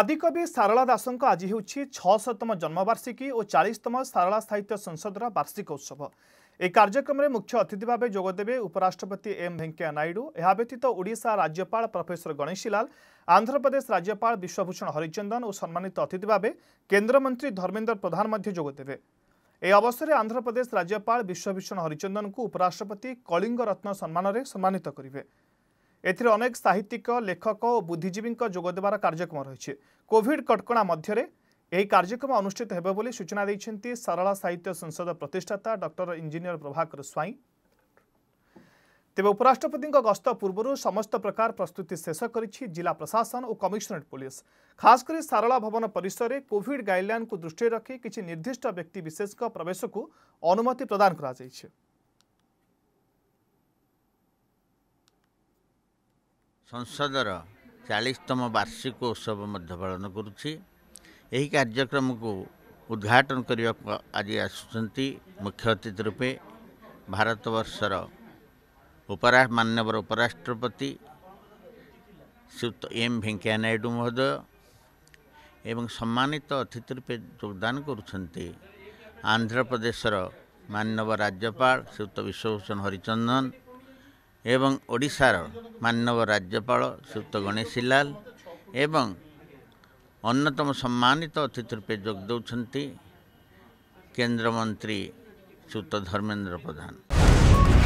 আদিকবি সারলা দাসঙ্ক আজ হচ্ছে ছশতম জন্মবার্ষিকী ও চাশতম সারলা সাহিত্য সংসদর বার্ষিক উৎসব এই কার্যক্রমে মুখ্য অতিথি ভাবে যোগদেবে উপরাষ্ট্রপতি এম ভেঙ্কয়া নাইডু এ ব্যতীত ওড়শা রাজ্যপাল প্রফেসর গণেশীলাল আন্ধ্রপ্রদেশ রাজ্যপাল বিশ্বভূষণ হরিচন্দন ও সম্মানিত অতিথি ভাবে কেন্দ্রমন্ত্রী ধর্মেন্দ্র প্রধান মধ্যে যোগদেবে এই অবসরে আন্ধ্রপ্রদেশ রাজ্যপাল বিশ্বভূষণ হরিচন্দনকে উপরাষ্ট্রপতি কলিঙ্গ রত্ন সম্মানরে সম্মানিত করবে ଏଥିରେ ଅନେକ ସାହିତ୍ୟିକ ଲେଖକ ଓ ବୁଦ୍ଧିଜୀବୀଙ୍କ ଯୋଗଦେବାର କାର୍ଯ୍ୟକ୍ରମ ରହିଛି କୋଭିଡ୍ କଟକଣା ମଧ୍ୟରେ ଏହି କାର୍ଯ୍ୟକ୍ରମ ଅନୁଷ୍ଠିତ ହେବ ବୋଲି ସୂଚନା ଦେଇଛନ୍ତି ସରଳା ସାହିତ୍ୟ ସଂସଦ ପ୍ରତିଷ୍ଠାତା ଡକ୍ଟର ଇଞ୍ଜିନିୟର ପ୍ରଭାକର ସ୍ୱାଇଁ ତେବେ ଉପରାଷ୍ଟ୍ରପତିଙ୍କ ଗସ୍ତ ପୂର୍ବରୁ ସମସ୍ତ ପ୍ରକାର ପ୍ରସ୍ତୁତି ଶେଷ କରିଛି ଜିଲ୍ଲା ପ୍ରଶାସନ ଓ କମିଶନରେଟ୍ ପୁଲିସ୍ ଖାସ୍ କରି ସାରଳା ଭବନ ପରିସରରେ କୋଭିଡ୍ ଗାଇଡ୍ଲାଇନ୍କୁ ଦୃଷ୍ଟିରେ ରଖି କିଛି ନିର୍ଦ୍ଦିଷ୍ଟ ବ୍ୟକ୍ତିବିଶେଷଙ୍କ ପ୍ରବେଶକୁ ଅନୁମତି ପ୍ରଦାନ କରାଯାଇଛି ସଂସଦର ଚାଳିଶତମ ବାର୍ଷିକ ଉତ୍ସବ ମଧ୍ୟ ପାଳନ କରୁଛି ଏହି କାର୍ଯ୍ୟକ୍ରମକୁ ଉଦ୍ଘାଟନ କରିବାକୁ ଆଜି ଆସୁଛନ୍ତି ମୁଖ୍ୟ ଅତିଥି ରୂପେ ଭାରତବର୍ଷର ଉପରା ମାନ୍ୟବର ଉପରାଷ୍ଟ୍ରପତି ଶ୍ରୀଯୁକ୍ତ ଏମ୍ ଭେଙ୍କୟା ନାଇଡ଼ୁ ମହୋଦୟ ଏବଂ ସମ୍ମାନିତ ଅତିଥି ରୂପେ ଯୋଗଦାନ କରୁଛନ୍ତି ଆନ୍ଧ୍ରପ୍ରଦେଶର ମାନ୍ୟବ ରାଜ୍ୟପାଳ ଶ୍ରୀଯୁକ୍ତ ବିଶ୍ୱଭୂଷଣ ହରିଚନ୍ଦନ ଏବଂ ଓଡ଼ିଶାର ମାନ୍ୟବ ରାଜ୍ୟପାଳ ଶ୍ରୀଯୁକ୍ତ ଗଣେଶୀ ଲାଲ ଏବଂ ଅନ୍ୟତମ ସମ୍ମାନିତ ଅତିଥି ରୂପେ ଯୋଗ ଦେଉଛନ୍ତି କେନ୍ଦ୍ରମନ୍ତ୍ରୀ ଶ୍ରୀଯୁକ୍ତ ଧର୍ମେନ୍ଦ୍ର ପ୍ରଧାନ